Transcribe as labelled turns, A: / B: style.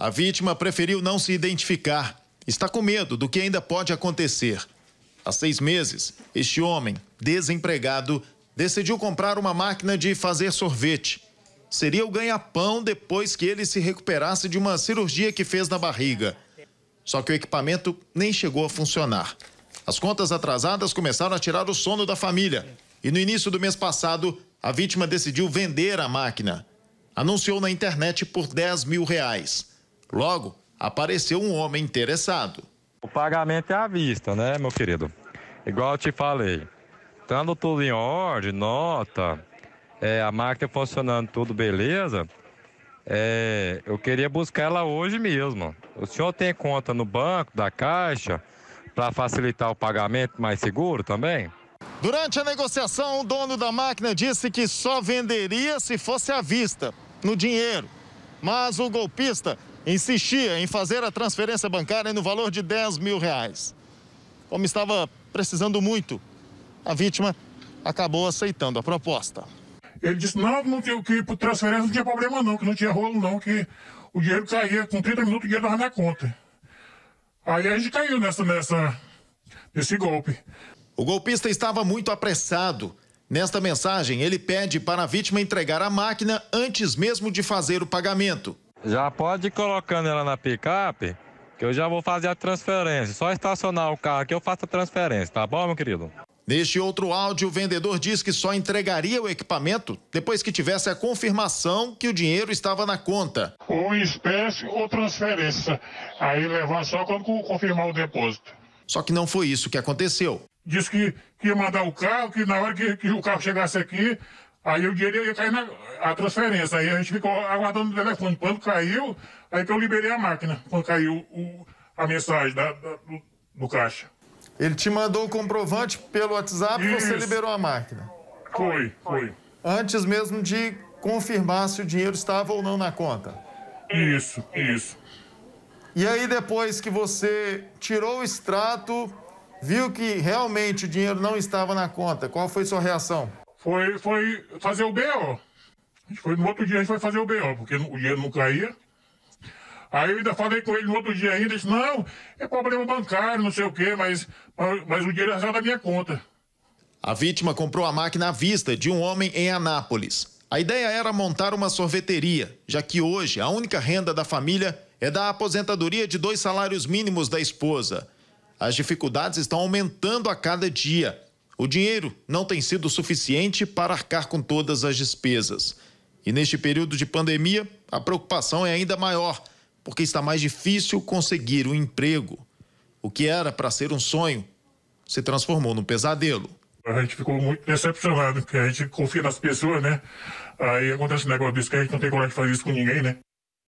A: A vítima preferiu não se identificar. Está com medo do que ainda pode acontecer. Há seis meses, este homem, desempregado, decidiu comprar uma máquina de fazer sorvete. Seria o ganha-pão depois que ele se recuperasse de uma cirurgia que fez na barriga. Só que o equipamento nem chegou a funcionar. As contas atrasadas começaram a tirar o sono da família. E no início do mês passado, a vítima decidiu vender a máquina. Anunciou na internet por 10 mil reais.
B: Logo, apareceu um homem interessado. O pagamento é à vista, né, meu querido? Igual eu te falei, estando tudo em ordem, nota, é, a máquina funcionando tudo beleza, é, eu queria buscar ela hoje mesmo. O senhor tem conta no banco da Caixa para facilitar o pagamento mais seguro também?
A: Durante a negociação, o dono da máquina disse que só venderia se fosse à vista, no dinheiro. Mas o golpista insistia em fazer a transferência bancária no valor de 10 mil reais. Como estava precisando muito, a vítima acabou aceitando a proposta.
C: Ele disse, não, não tinha o que por transferência, não tinha problema não, que não tinha rolo não, que o dinheiro caía, com 30 minutos o dinheiro estava na conta. Aí a gente caiu nessa, nessa,
A: nesse golpe. O golpista estava muito apressado. Nesta mensagem, ele pede para a vítima entregar a máquina antes mesmo de fazer o pagamento.
B: Já pode ir colocando ela na picape, que eu já vou fazer a transferência. Só estacionar o carro que eu faço a transferência, tá bom, meu querido?
A: Neste outro áudio, o
B: vendedor diz que só entregaria o
A: equipamento depois que tivesse a confirmação que o dinheiro estava na conta. Ou em espécie
C: ou transferência. Aí levar só quando confirmar o depósito. Só que não foi isso que aconteceu. Diz que, que ia mandar o carro, que na hora que, que o carro chegasse aqui, Aí o dinheiro ia cair na a transferência. Aí a gente ficou aguardando o telefone. Quando caiu, aí que eu liberei a máquina. Quando caiu o, a mensagem da, da, do, do, caixa.
A: Ele te mandou o comprovante pelo WhatsApp e você liberou
C: a máquina? Foi, foi.
A: Antes mesmo de confirmar se o dinheiro estava ou não na conta? Isso, isso. E aí depois que você tirou o extrato, viu que realmente o dinheiro não estava na conta, qual foi sua reação? foi, foi
C: fazer o BO. A gente foi no outro dia, a gente foi fazer o BO, porque o dinheiro não caía. Aí eu ainda falei com ele no outro dia ainda, disse, não, é problema bancário, não sei o quê, mas, mas o dinheiro é da minha conta. A vítima comprou a máquina à vista de um homem em
A: Anápolis. A ideia era montar uma sorveteria, já que hoje a única renda da família é da aposentadoria de dois salários mínimos da esposa. As dificuldades estão aumentando a cada dia. O dinheiro não tem sido suficiente para arcar com todas as despesas. E neste período de pandemia, a preocupação é ainda maior, porque está mais difícil conseguir um emprego. O que era para ser um sonho se transformou num pesadelo.
C: A gente ficou muito decepcionado, porque a gente confia nas pessoas, né? Aí acontece um negócio desse que a gente não tem coragem de fazer isso com ninguém, né?